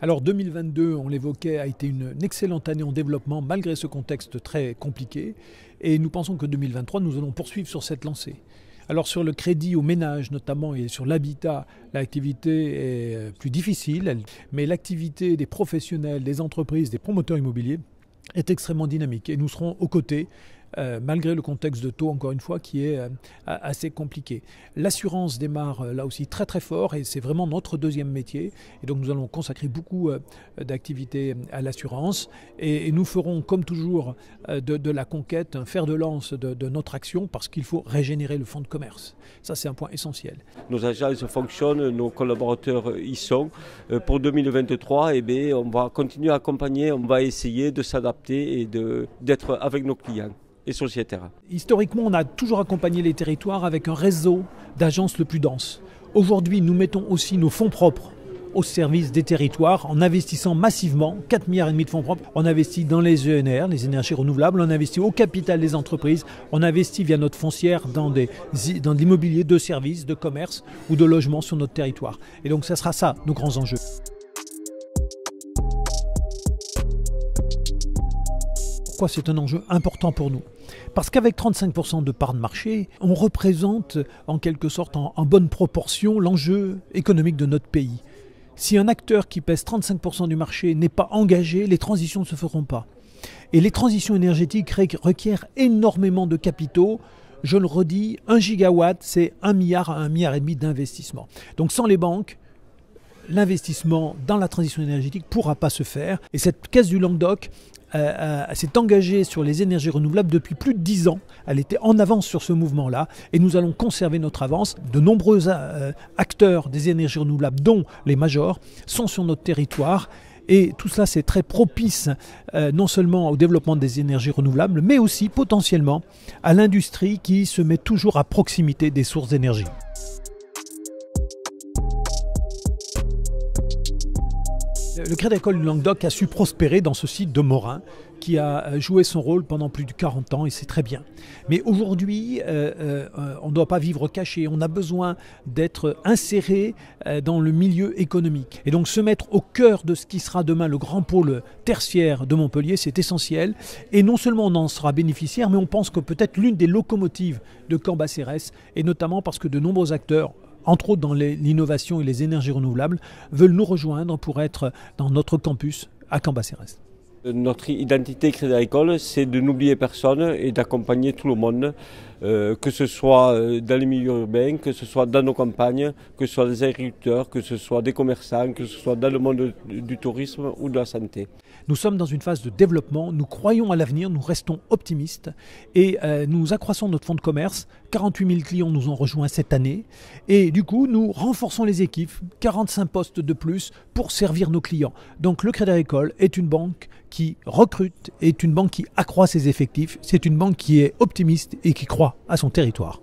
Alors 2022, on l'évoquait, a été une, excellente année en développement malgré ce contexte très compliqué et nous pensons que 2023, nous allons poursuivre sur cette lancée. Alors sur le crédit aux ménages notamment et sur l'habitat, l'activité est euh, plus difficile, mais l'activité des professionnels, des entreprises, des promoteurs immobiliers est extrêmement dynamique et nous serons aux côtés euh, malgré le contexte de taux, encore une fois, qui est euh, assez compliqué. L'assurance démarre euh, là aussi très très fort et c'est vraiment notre deuxième métier. Et donc nous allons consacrer beaucoup d'activités à l'assurance et, nous ferons, comme toujours, de, la conquête un fer de lance de, notre action parce qu'il faut régénérer le fonds de commerce. Ça, c'est un point essentiel. Nos agences fonctionnent, nos collaborateurs y sont. Pour 2023, eh bien, on va continuer à accompagner, on va essayer de s'adapter et d'être avec nos clients et Historiquement, on a toujours accompagné les territoires avec un réseau d'agences le plus dense. Aujourd'hui, nous mettons aussi nos fonds propres au service des territoires en investissant massivement 4,5 milliards et demi de fonds propres. On investit dans les ENR, les énergies renouvelables, on investit au capital des entreprises, on investit via notre foncière dans, l'immobilier de services, de commerce ou de logement sur notre territoire. Et donc ce sera ça nos grands enjeux. c'est un enjeu important pour nous. Parce qu'avec 35% de part de marché, on représente en quelque sorte en, bonne proportion l'enjeu économique de notre pays. Si un acteur qui pèse 35% du marché n'est pas engagé, les transitions ne se feront pas. Et les transitions énergétiques requièrent énormément de capitaux. Je le redis, 1 gigawatt, c'est 1 milliard à 1 milliard et demi d'investissement. Donc sans les banques, l'investissement dans la transition énergétique ne pourra pas se faire. Et cette caisse du Languedoc euh, euh, s'est engagée sur les énergies renouvelables depuis plus de 10 ans. Elle était en avance sur ce mouvement-là et nous allons conserver notre avance. De nombreux euh, acteurs des énergies renouvelables, dont les majors, sont sur notre territoire. Et tout cela, c'est très propice non seulement au développement des énergies renouvelables, mais aussi potentiellement à l'industrie qui se met toujours à proximité des sources d'énergie. Le Crédit Agricole du Languedoc a su prospérer dans ce site de Morin, qui a euh, joué son rôle pendant plus de 40 ans et c'est très bien. Mais aujourd'hui, euh, euh, on ne doit pas vivre caché, on a besoin d'être inséré dans le milieu économique. Et donc se mettre au cœur de ce qui sera demain le grand pôle tertiaire de Montpellier, c'est essentiel. Et non seulement on en sera bénéficiaire, mais on pense que peut-être l'une des locomotives de Cambacérès, et notamment parce que de nombreux acteurs entre autres dans l'innovation et les énergies renouvelables, veulent nous rejoindre pour être dans notre campus à Cambacérès. Euh, notre identité Crédit Agricole, c'est de n'oublier personne et d'accompagner tout le monde, euh, que ce soit euh, dans les milieux urbains, que ce soit dans nos campagnes, que ce soit des agriculteurs, que ce soit des commerçants, que ce soit dans le monde du tourisme ou de la santé. Nous sommes dans une phase de développement, nous croyons à l'avenir, nous restons optimistes et nous accroissons notre fonds de commerce. 48 000 clients nous ont rejoints cette année et du coup nous renforçons les équipes, 45 postes de plus pour servir nos clients. Donc le Crédit Agricole est une banque qui recrute, est une banque qui accroît ses effectifs, c'est une banque qui est optimiste et qui croit à son territoire.